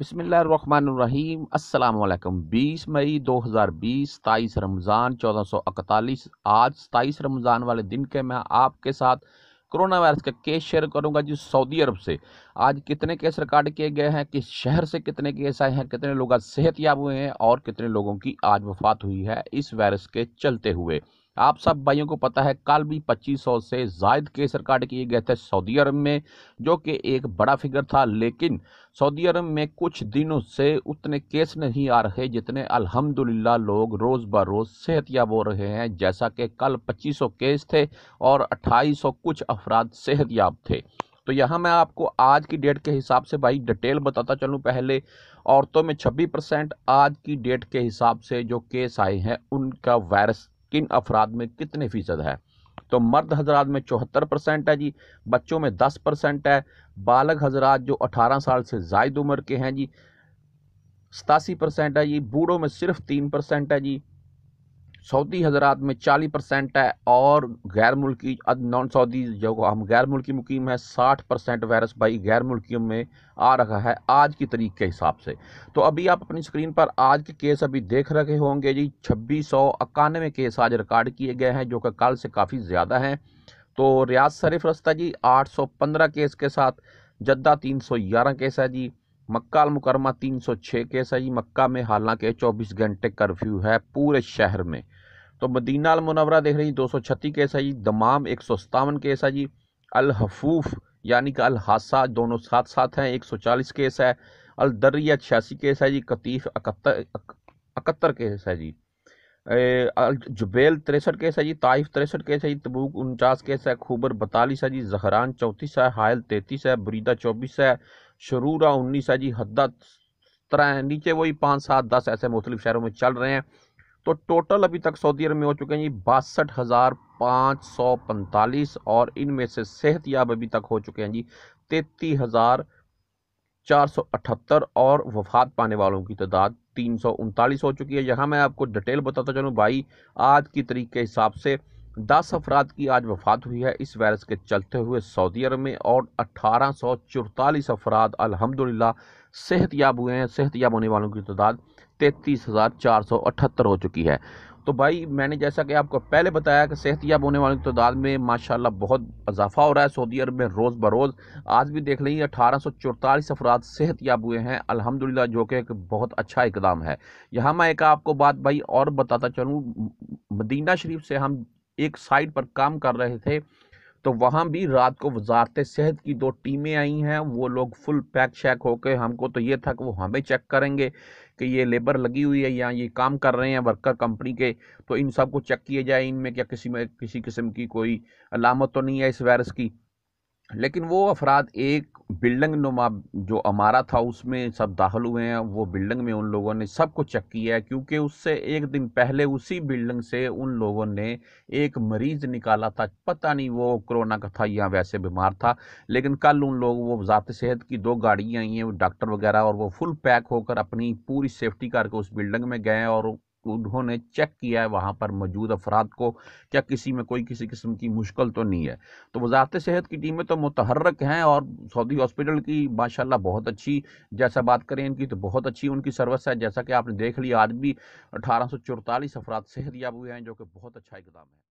بسم اللہ الرحمن الرحیم السلام علیکم بیس مئی دو ہزار بیس ستائیس رمضان چودہ سو اکتالیس آج ستائیس رمضان والے دن کے میں آپ کے ساتھ کرونا وائرس کا کیس شیئر کروں گا جی سعودی عرب سے آج کتنے کیس ریکارڈ کیے گئے ہیں کس شہر سے کتنے کیس آئے ہیں کتنے لوگ آج صحت یاب ہوئے ہیں اور کتنے لوگوں کی آج وفات ہوئی ہے اس وائرس کے چلتے ہوئے آپ سب بھائیوں کو پتا ہے کل بھی پچیس سو سے زائد کیس ریکارڈ کیے گئے تھے سعودی عرب میں جو کہ ایک بڑا فگر تھا لیکن سعودی عرب میں کچھ دنوں سے اتنے کیس نہیں آ رہے جتنے الحمدللہ لوگ روز بہ روز صحت یاب ہو رہے ہیں جیسا کہ کل پچیس سو کیس تھے اور اٹھائیس سو کچھ افراد صحتیاب تھے تو یہاں میں آپ کو آج کی ڈیٹ کے حساب سے بھائی ڈیٹیل بتاتا چلوں پہلے عورتوں میں چھبیس پرسینٹ آج کی ڈیٹ کے حساب سے جو کیس آئے ہیں ان کا وائرس کن افراد میں کتنے فیصد ہے تو مرد حضرات میں چوہتر پرسنٹ ہے جی بچوں میں دس پرسنٹ ہے بالغ حضرات جو اٹھارہ سال سے زائد عمر کے ہیں جی ستاسی پرسنٹ ہے جی بوڑھوں میں صرف تین پرسنٹ ہے جی سعودی حضرات میں چالیس پرسینٹ ہے اور غیر ملکی نان سعودی جو ہم غیر ملکی مقیم ہیں ساٹھ پرسینٹ وائرس بھائی غیر ملکیوں میں آ رہا ہے آج کی تاریخ کے حساب سے تو ابھی آپ اپنی سکرین پر آج کے کیس ابھی دیکھ رہے ہوں گے جی چھبیس سو اکانوے کیس آج ریکارڈ کیے گئے ہیں جو کہ کل سے کافی زیادہ ہیں تو ریاض شریف رستہ جی آٹھ سو پندرہ کیس کے ساتھ جدہ تین سو گیارہ کیس ہے جی مکہ المکرمہ تین سو چھ کیس ہے جی مکہ میں حالانکہ چوبیس گھنٹے کرفیو ہے پورے شہر میں تو مدینہ المنورہ دیکھ رہی دو سو چھتی کیس ہے جی دمام ایک سو ستاون کیس ہے جی الحفوف یعنی کہ الحادہ دونوں ساتھ ساتھ ہیں ایک سو چالیس کیس ہے الدریہ چھیاسی کیس ہے جی قطیف اکتر اکہتر کیس ہے جی الجبیل تریسٹھ کیس ہے جی طائف تریسٹھ کیس ہے جی تبوک انچاس کیس ہے خوبر بتالیس ہے جی زہران چونتیس ہے حائل تینتیس ہے بریدہ چوبیس ہے شرورہ انیس ہے جی حدہ سترہ ہے نیچے وہی پانچ سات دس ایسے مختلف شہروں میں چل رہے ہیں تو ٹوٹل ابھی تک سعودی عرب میں ہو چکے ہیں جی باسٹھ ہزار پانچ سو پنتالیس اور ان میں سے صحت یاب ابھی تک ہو چکے ہیں جی تیتی ہزار چار سو اٹھتر اور وفات پانے والوں کی تعداد تین سو انتالیس ہو چکی ہے یہاں میں آپ کو ڈیٹیل بتاتا چلوں بھائی آج کی تاریخ کے حساب سے دس افراد کی آج وفات ہوئی ہے اس وائرس کے چلتے ہوئے سعودی عرب میں اور اٹھارہ سو چورتالیس افراد الحمدللہ للہ صحت یاب ہوئے ہیں صحت یاب ہونے والوں کی تعداد تینتیس ہزار چار سو اٹھتر ہو چکی ہے تو بھائی میں نے جیسا کہ آپ کو پہلے بتایا کہ صحت یاب ہونے والوں کی تعداد میں ماشاءاللہ بہت اضافہ ہو رہا ہے سعودی عرب میں روز بروز آج بھی دیکھ لیں اٹھارہ سو چورتالیس افراد صحت یاب ہوئے ہیں الحمدللہ جو کہ ایک بہت اچھا اقدام ہے یہاں میں ایک آپ کو بات بھائی اور بتاتا چلوں مدینہ شریف سے ہم ایک سائٹ پر کام کر رہے تھے تو وہاں بھی رات کو وزارت صحت کی دو ٹیمیں آئی ہیں وہ لوگ فل پیک شیک ہو کے ہم کو تو یہ تھا کہ وہ ہمیں چیک کریں گے کہ یہ لیبر لگی ہوئی ہے یا یہ کام کر رہے ہیں ورکر کمپنی کے تو ان سب کو چیک کیا جائے ان میں کیا کسی میں کسی قسم کی کوئی علامت تو نہیں ہے اس وائرس کی لیکن وہ افراد ایک بلڈنگ نما جو ہمارا تھا اس میں سب داخل ہوئے ہیں وہ بلڈنگ میں ان لوگوں نے سب کو چیک کیا ہے کیونکہ اس سے ایک دن پہلے اسی بلڈنگ سے ان لوگوں نے ایک مریض نکالا تھا پتہ نہیں وہ کرونا کا تھا یا ویسے بیمار تھا لیکن کل ان لوگ وہ ذات صحت کی دو گاڑیاں آئی ہیں ڈاکٹر وغیرہ اور وہ فل پیک ہو کر اپنی پوری سیفٹی کر کے اس بلڈنگ میں گئے ہیں اور انہوں نے چیک کیا ہے وہاں پر موجود افراد کو کیا کسی میں کوئی کسی قسم کی مشکل تو نہیں ہے تو وزارت صحت کی ٹیمیں تو متحرک ہیں اور سعودی ہاسپٹل کی ماشاءاللہ بہت اچھی جیسا بات کریں ان کی تو بہت اچھی ان کی سروس ہے جیسا کہ آپ نے دیکھ لیا آج بھی اٹھارہ سو چورتالیس افراد صحت یاب ہوئے ہیں جو کہ بہت اچھا اقدام ہے